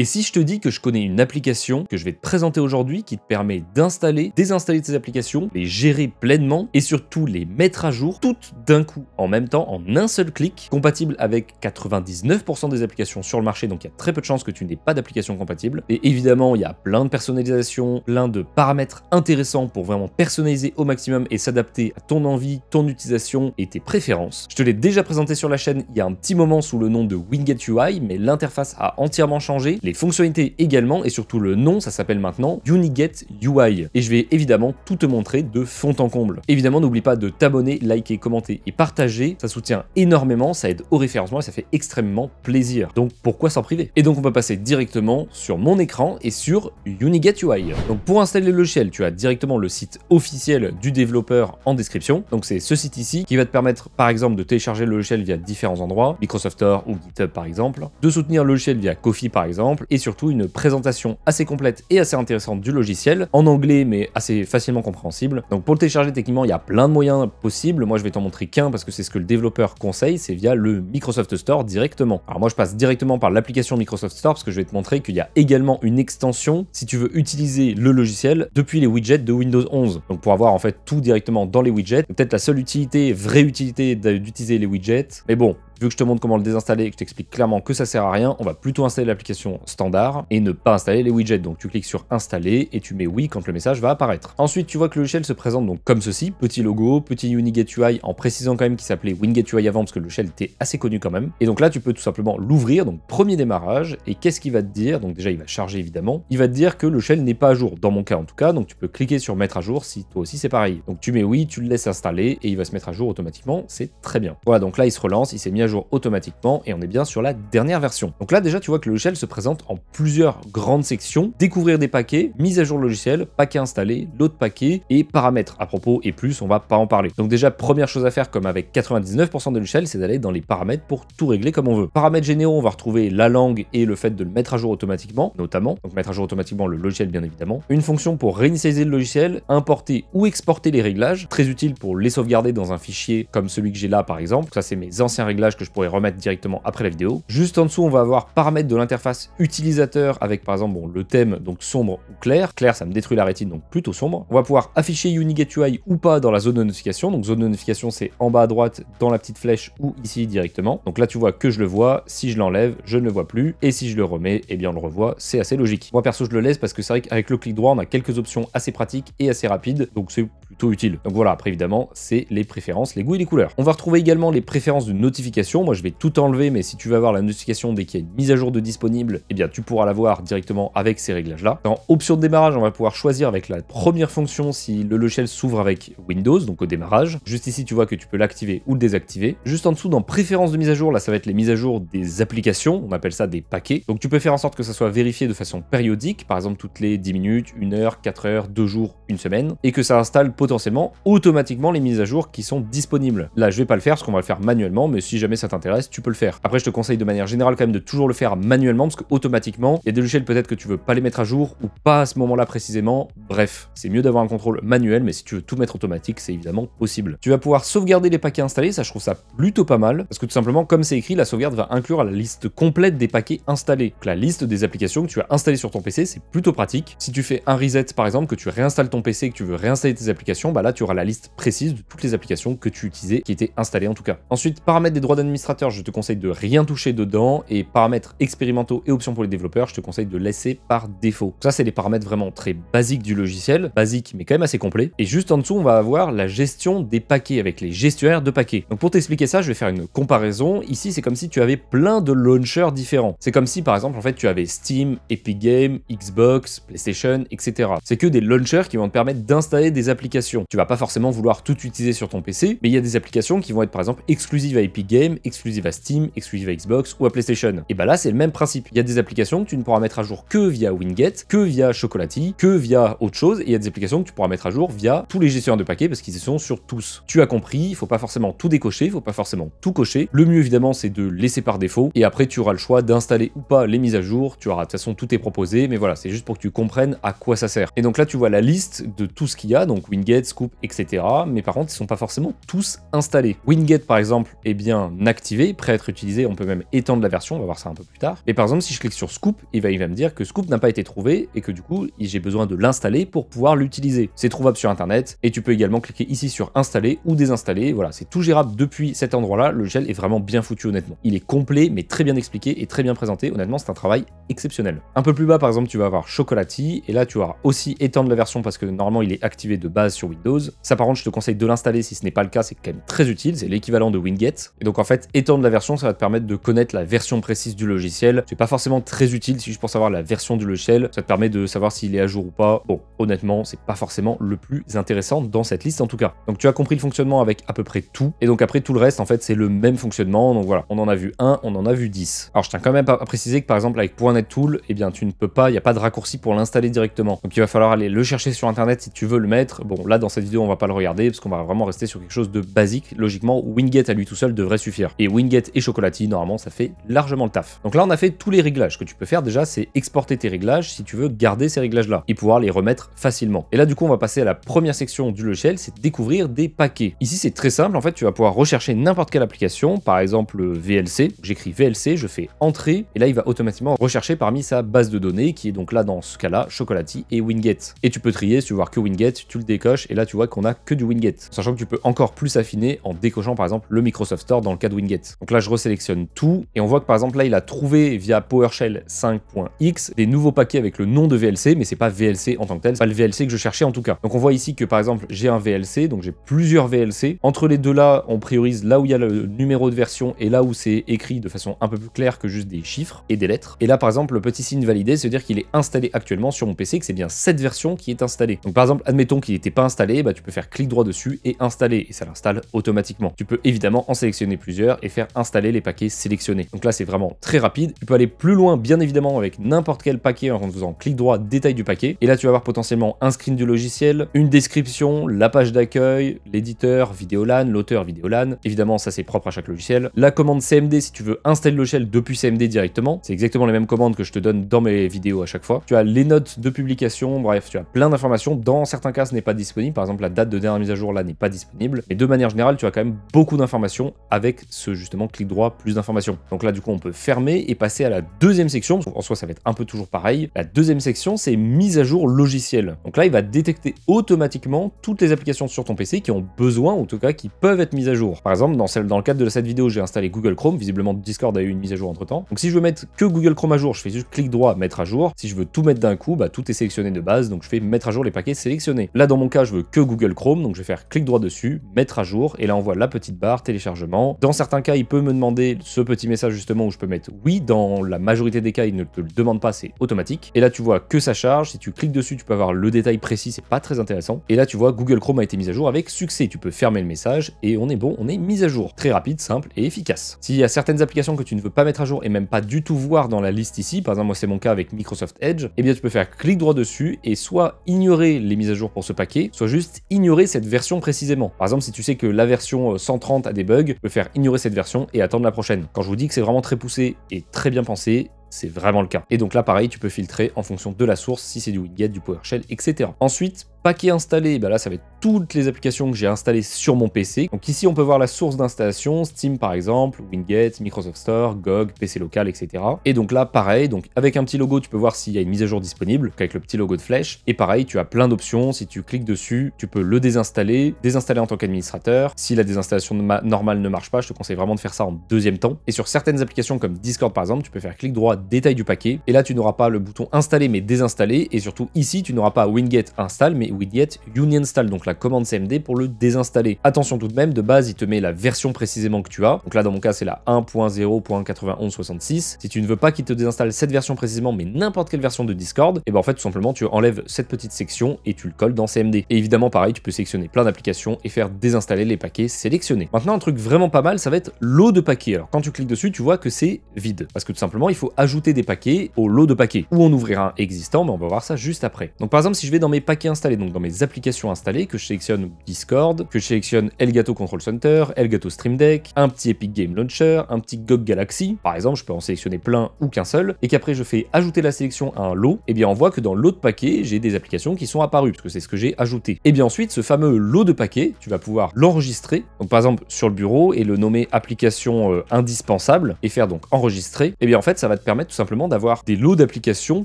Et si je te dis que je connais une application que je vais te présenter aujourd'hui qui te permet d'installer, désinstaller tes applications, les gérer pleinement et surtout les mettre à jour toutes d'un coup en même temps, en un seul clic, compatible avec 99% des applications sur le marché, donc il y a très peu de chances que tu n'aies pas d'application compatible. Et évidemment, il y a plein de personnalisations, plein de paramètres intéressants pour vraiment personnaliser au maximum et s'adapter à ton envie, ton utilisation et tes préférences. Je te l'ai déjà présenté sur la chaîne il y a un petit moment sous le nom de Winget UI, mais l'interface a entièrement changé les fonctionnalités également et surtout le nom, ça s'appelle maintenant UniGet UI. Et je vais évidemment tout te montrer de fond en comble. Évidemment, n'oublie pas de t'abonner, liker, commenter et partager. Ça soutient énormément, ça aide au référencement et ça fait extrêmement plaisir. Donc pourquoi s'en priver Et donc on peut passer directement sur mon écran et sur UniGet UI. Donc pour installer le logiciel, tu as directement le site officiel du développeur en description. Donc c'est ce site ici qui va te permettre par exemple de télécharger le logiciel via différents endroits, Microsoft Store ou GitHub par exemple, de soutenir le logiciel via Kofi par exemple, et surtout une présentation assez complète et assez intéressante du logiciel, en anglais mais assez facilement compréhensible. Donc pour le télécharger techniquement, il y a plein de moyens possibles. Moi je vais t'en montrer qu'un parce que c'est ce que le développeur conseille, c'est via le Microsoft Store directement. Alors moi je passe directement par l'application Microsoft Store parce que je vais te montrer qu'il y a également une extension si tu veux utiliser le logiciel depuis les widgets de Windows 11. Donc pour avoir en fait tout directement dans les widgets, peut-être la seule utilité, vraie utilité d'utiliser les widgets. Mais bon, Vu que je te montre comment le désinstaller et que je t'explique clairement que ça sert à rien, on va plutôt installer l'application standard et ne pas installer les widgets. Donc tu cliques sur installer et tu mets oui quand le message va apparaître. Ensuite, tu vois que le Shell se présente donc comme ceci, petit logo, petit UI, en précisant quand même qu'il s'appelait WinGetUI avant parce que le Shell était assez connu quand même. Et donc là, tu peux tout simplement l'ouvrir, donc premier démarrage et qu'est-ce qu'il va te dire Donc déjà, il va charger évidemment. Il va te dire que le shell n'est pas à jour, dans mon cas en tout cas, donc tu peux cliquer sur mettre à jour si toi aussi c'est pareil. Donc tu mets oui, tu le laisses installer et il va se mettre à jour automatiquement, c'est très bien. Voilà, donc là, il se relance, il s'est mis automatiquement et on est bien sur la dernière version. Donc là déjà tu vois que le logiciel se présente en plusieurs grandes sections, découvrir des paquets, mise à jour logiciel, paquet installé, l'autre paquet et paramètres. À propos et plus, on va pas en parler. Donc déjà première chose à faire comme avec 99% de logiciels, c'est d'aller dans les paramètres pour tout régler comme on veut. Paramètres généraux, on va retrouver la langue et le fait de le mettre à jour automatiquement, notamment, donc mettre à jour automatiquement le logiciel bien évidemment, une fonction pour réinitialiser le logiciel, importer ou exporter les réglages, très utile pour les sauvegarder dans un fichier comme celui que j'ai là par exemple, ça c'est mes anciens réglages que je pourrais remettre directement après la vidéo. Juste en dessous, on va avoir paramètres de l'interface utilisateur avec par exemple le thème donc sombre ou clair. Clair, ça me détruit la rétine, donc plutôt sombre. On va pouvoir afficher Unigate UI ou pas dans la zone de notification. Donc zone de notification, c'est en bas à droite dans la petite flèche ou ici directement. Donc là, tu vois que je le vois. Si je l'enlève, je ne le vois plus. Et si je le remets, eh bien on le revoit. C'est assez logique. Moi perso, je le laisse parce que c'est vrai qu'avec le clic droit, on a quelques options assez pratiques et assez rapides. Donc c'est utile. Donc voilà, après évidemment, c'est les préférences, les goûts et les couleurs. On va retrouver également les préférences de notification. Moi, je vais tout enlever, mais si tu veux avoir la notification dès qu'il y a une mise à jour de disponible, eh bien, tu pourras l'avoir directement avec ces réglages-là. Dans options de démarrage, on va pouvoir choisir avec la première fonction si le logiciel s'ouvre avec Windows, donc au démarrage. Juste ici, tu vois que tu peux l'activer ou le désactiver. Juste en dessous, dans préférences de mise à jour, là, ça va être les mises à jour des applications. On appelle ça des paquets. Donc, tu peux faire en sorte que ça soit vérifié de façon périodique, par exemple, toutes les 10 minutes, 1 heure, 4 heures, 2 jours, une semaine, et que ça installe potentiellement potentiellement automatiquement les mises à jour qui sont disponibles. Là, je vais pas le faire parce qu'on va le faire manuellement, mais si jamais ça t'intéresse, tu peux le faire. Après, je te conseille de manière générale quand même de toujours le faire manuellement parce que automatiquement, il y a des logiciels peut-être que tu veux pas les mettre à jour ou pas à ce moment-là précisément. Bref, c'est mieux d'avoir un contrôle manuel, mais si tu veux tout mettre automatique, c'est évidemment possible. Tu vas pouvoir sauvegarder les paquets installés, ça je trouve ça plutôt pas mal parce que tout simplement, comme c'est écrit, la sauvegarde va inclure la liste complète des paquets installés. Donc la liste des applications que tu as installées sur ton PC, c'est plutôt pratique. Si tu fais un reset par exemple, que tu réinstalles ton PC que tu veux réinstaller tes applications, bah là tu auras la liste précise de toutes les applications que tu utilisais, qui étaient installées en tout cas. Ensuite, paramètres des droits d'administrateur, je te conseille de rien toucher dedans, et paramètres expérimentaux et options pour les développeurs, je te conseille de laisser par défaut. Ça, c'est les paramètres vraiment très basiques du logiciel, Basiques, mais quand même assez complets. Et juste en dessous, on va avoir la gestion des paquets avec les gestionnaires de paquets. Donc pour t'expliquer ça, je vais faire une comparaison. Ici, c'est comme si tu avais plein de launchers différents. C'est comme si par exemple, en fait, tu avais Steam, Epic Games, Xbox, PlayStation, etc. C'est que des launchers qui vont te permettre d'installer des applications tu vas pas forcément vouloir tout utiliser sur ton PC, mais il y a des applications qui vont être par exemple exclusives à Epic Games, exclusives à Steam, exclusives à Xbox ou à PlayStation. Et bah là, c'est le même principe. Il y a des applications que tu ne pourras mettre à jour que via Wingate, que via Chocolati, que via autre chose, et il y a des applications que tu pourras mettre à jour via tous les gestionnaires de paquets parce qu'ils sont sur tous. Tu as compris, il faut pas forcément tout décocher, il faut pas forcément tout cocher. Le mieux évidemment, c'est de laisser par défaut, et après tu auras le choix d'installer ou pas les mises à jour, tu auras de toute façon tout est proposé, mais voilà, c'est juste pour que tu comprennes à quoi ça sert. Et donc là, tu vois la liste de tout ce qu'il y a, donc Winget, Scoop, etc. Mais par contre, ils sont pas forcément tous installés. Winget, par exemple, est bien activé, prêt à être utilisé. On peut même étendre la version, on va voir ça un peu plus tard. Mais par exemple, si je clique sur Scoop, il va, me dire que Scoop n'a pas été trouvé et que du coup, j'ai besoin de l'installer pour pouvoir l'utiliser. C'est trouvable sur Internet et tu peux également cliquer ici sur installer ou désinstaller. Voilà, c'est tout gérable depuis cet endroit-là. Le gel est vraiment bien foutu, honnêtement. Il est complet, mais très bien expliqué et très bien présenté. Honnêtement, c'est un travail exceptionnel. Un peu plus bas, par exemple, tu vas avoir Chocolati et là, tu vas aussi étendre la version parce que normalement, il est activé de base Windows. Ça par je te conseille de l'installer si ce n'est pas le cas, c'est quand même très utile, c'est l'équivalent de Winget. Et donc en fait, étendre la version, ça va te permettre de connaître la version précise du logiciel. C'est pas forcément très utile si juste pour savoir la version du logiciel, ça te permet de savoir s'il est à jour ou pas. Bon, honnêtement, c'est pas forcément le plus intéressant dans cette liste en tout cas. Donc tu as compris le fonctionnement avec à peu près tout. Et donc après, tout le reste, en fait, c'est le même fonctionnement. Donc voilà, on en a vu un on en a vu 10. Alors je tiens quand même à préciser que par exemple avec .NET Tool, eh bien tu ne peux pas, il n'y a pas de raccourci pour l'installer directement. Donc il va falloir aller le chercher sur internet si tu veux le mettre. Bon, là, dans cette vidéo, on va pas le regarder parce qu'on va vraiment rester sur quelque chose de basique. Logiquement, Winget à lui tout seul devrait suffire. Et Winget et Chocolaty, normalement, ça fait largement le taf. Donc là, on a fait tous les réglages. que tu peux faire déjà, c'est exporter tes réglages si tu veux garder ces réglages-là et pouvoir les remettre facilement. Et là, du coup, on va passer à la première section du logiciel, c'est découvrir des paquets. Ici, c'est très simple. En fait, tu vas pouvoir rechercher n'importe quelle application, par exemple VLC. J'écris VLC, je fais entrée et là, il va automatiquement rechercher parmi sa base de données qui est donc là, dans ce cas-là, Chocolati et Winget. Et tu peux trier, si tu veux voir que Winget, tu le décoches et là tu vois qu'on a que du Wingate. Sachant que tu peux encore plus affiner en décochant par exemple le Microsoft Store dans le cas de Wingate. Donc là je resélectionne tout, et on voit que par exemple là il a trouvé via PowerShell 5.x des nouveaux paquets avec le nom de VLC, mais c'est pas VLC en tant que tel, c'est pas le VLC que je cherchais en tout cas. Donc on voit ici que par exemple j'ai un VLC, donc j'ai plusieurs VLC. Entre les deux là, on priorise là où il y a le numéro de version et là où c'est écrit de façon un peu plus claire que juste des chiffres et des lettres. Et là par exemple le petit signe validé, c'est-à-dire qu'il est installé actuellement sur mon PC, que c'est bien cette version qui est installée. Donc par exemple admettons qu'il n'était pas bah, tu peux faire clic droit dessus et installer, et ça l'installe automatiquement. Tu peux évidemment en sélectionner plusieurs et faire installer les paquets sélectionnés. Donc là, c'est vraiment très rapide. Tu peux aller plus loin, bien évidemment, avec n'importe quel paquet en faisant clic droit, détail du paquet. Et là, tu vas avoir potentiellement un screen du logiciel, une description, la page d'accueil, l'éditeur, VidéoLAN, l'auteur VidéoLAN. Évidemment, ça c'est propre à chaque logiciel. La commande CMD, si tu veux installer le logiciel depuis CMD directement, c'est exactement les mêmes commandes que je te donne dans mes vidéos à chaque fois. Tu as les notes de publication, bref, tu as plein d'informations. Dans certains cas, ce n'est pas disponible par exemple, la date de dernière mise à jour là n'est pas disponible. Mais de manière générale, tu as quand même beaucoup d'informations avec ce justement clic droit, plus d'informations. Donc là, du coup, on peut fermer et passer à la deuxième section. En soi, ça va être un peu toujours pareil. La deuxième section, c'est mise à jour logiciel Donc là, il va détecter automatiquement toutes les applications sur ton PC qui ont besoin, ou en tout cas qui peuvent être mises à jour. Par exemple, dans, celle, dans le cadre de cette vidéo, j'ai installé Google Chrome. Visiblement, Discord a eu une mise à jour entre temps. Donc si je veux mettre que Google Chrome à jour, je fais juste clic droit, mettre à jour. Si je veux tout mettre d'un coup, bah, tout est sélectionné de base. Donc je fais mettre à jour les paquets sélectionnés. Là, dans mon cas, je veux que Google Chrome, donc je vais faire clic droit dessus, mettre à jour, et là on voit la petite barre téléchargement. Dans certains cas, il peut me demander ce petit message justement où je peux mettre oui. Dans la majorité des cas, il ne te le demande pas, c'est automatique. Et là, tu vois que ça charge. Si tu cliques dessus, tu peux avoir le détail précis, c'est pas très intéressant. Et là, tu vois Google Chrome a été mis à jour avec succès. Tu peux fermer le message et on est bon, on est mis à jour. Très rapide, simple et efficace. S'il y a certaines applications que tu ne veux pas mettre à jour et même pas du tout voir dans la liste ici, par exemple, moi c'est mon cas avec Microsoft Edge, eh bien tu peux faire clic droit dessus et soit ignorer les mises à jour pour ce paquet, soit juste ignorer cette version précisément. Par exemple, si tu sais que la version 130 euh, a des bugs, tu peux faire ignorer cette version et attendre la prochaine. Quand je vous dis que c'est vraiment très poussé et très bien pensé, c'est vraiment le cas. Et donc là, pareil, tu peux filtrer en fonction de la source, si c'est du widget, du PowerShell, etc. Ensuite, Paquet installé, ben là ça va être toutes les applications que j'ai installées sur mon PC. Donc ici on peut voir la source d'installation, Steam par exemple, Wingate, Microsoft Store, GOG, PC local, etc. Et donc là pareil, donc avec un petit logo tu peux voir s'il y a une mise à jour disponible, avec le petit logo de flèche. Et pareil, tu as plein d'options, si tu cliques dessus, tu peux le désinstaller, désinstaller en tant qu'administrateur. Si la désinstallation normale ne marche pas, je te conseille vraiment de faire ça en deuxième temps. Et sur certaines applications comme Discord par exemple, tu peux faire clic droit, détail du paquet. Et là tu n'auras pas le bouton installer mais désinstaller. Et surtout ici tu n'auras pas Wingate install mais widget uninstall, donc la commande cmd pour le désinstaller. Attention tout de même, de base, il te met la version précisément que tu as. Donc là, dans mon cas, c'est la 1.0.9166. Si tu ne veux pas qu'il te désinstalle cette version précisément, mais n'importe quelle version de Discord, et eh ben en fait, tout simplement, tu enlèves cette petite section et tu le colles dans cmd. Et évidemment, pareil, tu peux sélectionner plein d'applications et faire désinstaller les paquets sélectionnés. Maintenant, un truc vraiment pas mal, ça va être l'eau de paquets. Alors, quand tu cliques dessus, tu vois que c'est vide. Parce que tout simplement, il faut ajouter des paquets au lot de paquets. Ou on ouvrira un existant, mais ben, on va voir ça juste après. Donc, par exemple, si je vais dans mes paquets installés, donc dans mes applications installées, que je sélectionne Discord, que je sélectionne Elgato Control Center, Elgato Stream Deck, un petit Epic Game Launcher, un petit GOG Galaxy, par exemple, je peux en sélectionner plein ou qu'un seul, et qu'après je fais ajouter la sélection à un lot, et eh bien on voit que dans l'autre paquet, j'ai des applications qui sont apparues, parce que c'est ce que j'ai ajouté. Et bien ensuite, ce fameux lot de paquets, tu vas pouvoir l'enregistrer, donc par exemple sur le bureau, et le nommer application euh, indispensable, et faire donc enregistrer, et eh bien en fait, ça va te permettre tout simplement d'avoir des lots d'applications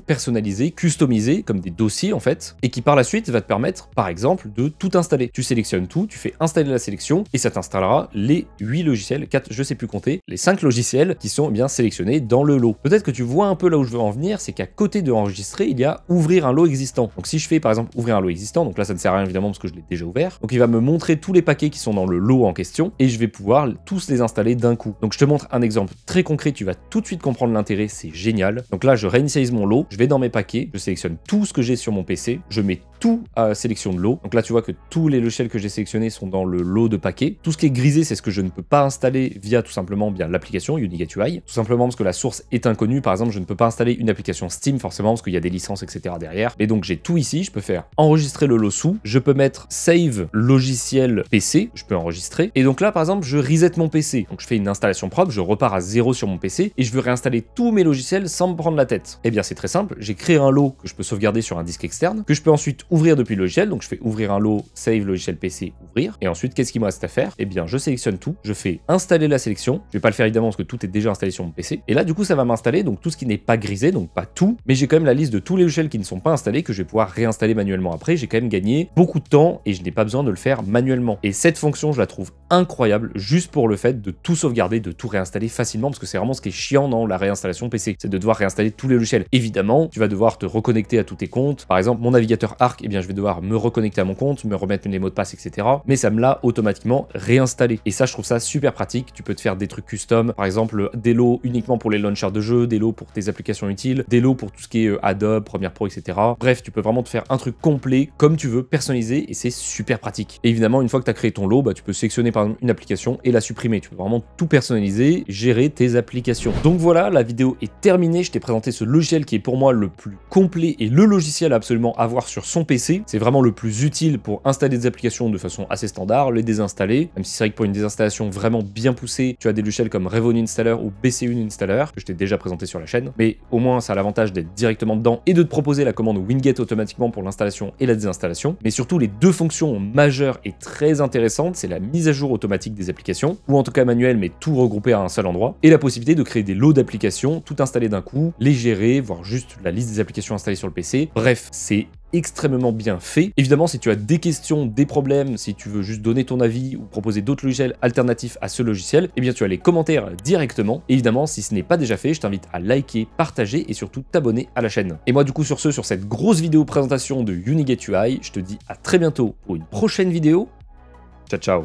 personnalisées, customisées, comme des dossiers en fait, et qui par la suite va permettre, par exemple, de tout installer. Tu sélectionnes tout, tu fais installer la sélection et ça t'installera les 8 logiciels, 4, je sais plus compter, les 5 logiciels qui sont bien sélectionnés dans le lot. Peut-être que tu vois un peu là où je veux en venir, c'est qu'à côté de enregistrer, il y a ouvrir un lot existant. Donc si je fais par exemple ouvrir un lot existant, donc là ça ne sert à rien évidemment parce que je l'ai déjà ouvert, donc il va me montrer tous les paquets qui sont dans le lot en question et je vais pouvoir tous les installer d'un coup. Donc je te montre un exemple très concret, tu vas tout de suite comprendre l'intérêt, c'est génial. Donc là je réinitialise mon lot, je vais dans mes paquets, je sélectionne tout ce que j'ai sur mon PC, je mets à sélection de lot. Donc là, tu vois que tous les logiciels que j'ai sélectionnés sont dans le lot de paquets. Tout ce qui est grisé, c'est ce que je ne peux pas installer via tout simplement bien l'application Unigatui, Tout simplement parce que la source est inconnue. Par exemple, je ne peux pas installer une application Steam forcément parce qu'il y a des licences, etc. derrière. et donc j'ai tout ici. Je peux faire enregistrer le lot sous. Je peux mettre save logiciel PC. Je peux enregistrer. Et donc là, par exemple, je reset mon PC. Donc je fais une installation propre. Je repars à zéro sur mon PC et je veux réinstaller tous mes logiciels sans me prendre la tête. et eh bien, c'est très simple. J'ai créé un lot que je peux sauvegarder sur un disque externe que je peux ensuite ouvrir depuis le logiciel. Donc je fais ouvrir un lot, save logiciel PC, ouvrir. Et ensuite, qu'est-ce qu'il me reste à faire Eh bien, je sélectionne tout. Je fais installer la sélection. Je vais pas le faire évidemment parce que tout est déjà installé sur mon PC. Et là, du coup, ça va m'installer donc tout ce qui n'est pas grisé, donc pas tout. Mais j'ai quand même la liste de tous les logiciels qui ne sont pas installés que je vais pouvoir réinstaller manuellement après. J'ai quand même gagné beaucoup de temps et je n'ai pas besoin de le faire manuellement. Et cette fonction, je la trouve incroyable juste pour le fait de tout sauvegarder, de tout réinstaller facilement parce que c'est vraiment ce qui est chiant dans la réinstallation PC. C'est de devoir réinstaller tous les logiciels. Évidemment, tu vas devoir te reconnecter à tous tes comptes. Par exemple, mon navigateur Arc eh bien je vais devoir me reconnecter à mon compte, me remettre les mots de passe, etc. Mais ça me l'a automatiquement réinstallé. Et ça, je trouve ça super pratique. Tu peux te faire des trucs custom, par exemple des lots uniquement pour les launchers de jeux, des lots pour tes applications utiles, des lots pour tout ce qui est euh, Adobe, Premiere Pro, etc. Bref, tu peux vraiment te faire un truc complet comme tu veux, personnalisé, et c'est super pratique. Et évidemment, une fois que tu as créé ton lot, bah, tu peux sélectionner par exemple une application et la supprimer. Tu peux vraiment tout personnaliser, gérer tes applications. Donc voilà, la vidéo est terminée. Je t'ai présenté ce logiciel qui est pour moi le plus complet et le logiciel à absolument avoir sur son PC, c'est vraiment le plus utile pour installer des applications de façon assez standard, les désinstaller, même si c'est vrai que pour une désinstallation vraiment bien poussée, tu as des logiciels comme Revon Installer ou BCU Installer, que je t'ai déjà présenté sur la chaîne, mais au moins ça a l'avantage d'être directement dedans et de te proposer la commande Winget automatiquement pour l'installation et la désinstallation. Mais surtout, les deux fonctions majeures et très intéressantes, c'est la mise à jour automatique des applications, ou en tout cas manuelle, mais tout regroupé à un seul endroit, et la possibilité de créer des lots d'applications, tout installer d'un coup, les gérer, voire juste la liste des applications installées sur le PC. Bref, c'est extrêmement bien fait. Évidemment, si tu as des questions, des problèmes, si tu veux juste donner ton avis ou proposer d'autres logiciels alternatifs à ce logiciel, eh bien tu as les commentaires directement. Et évidemment, si ce n'est pas déjà fait, je t'invite à liker, partager et surtout t'abonner à la chaîne. Et moi du coup sur ce, sur cette grosse vidéo présentation de Unigate UI, je te dis à très bientôt pour une prochaine vidéo. Ciao ciao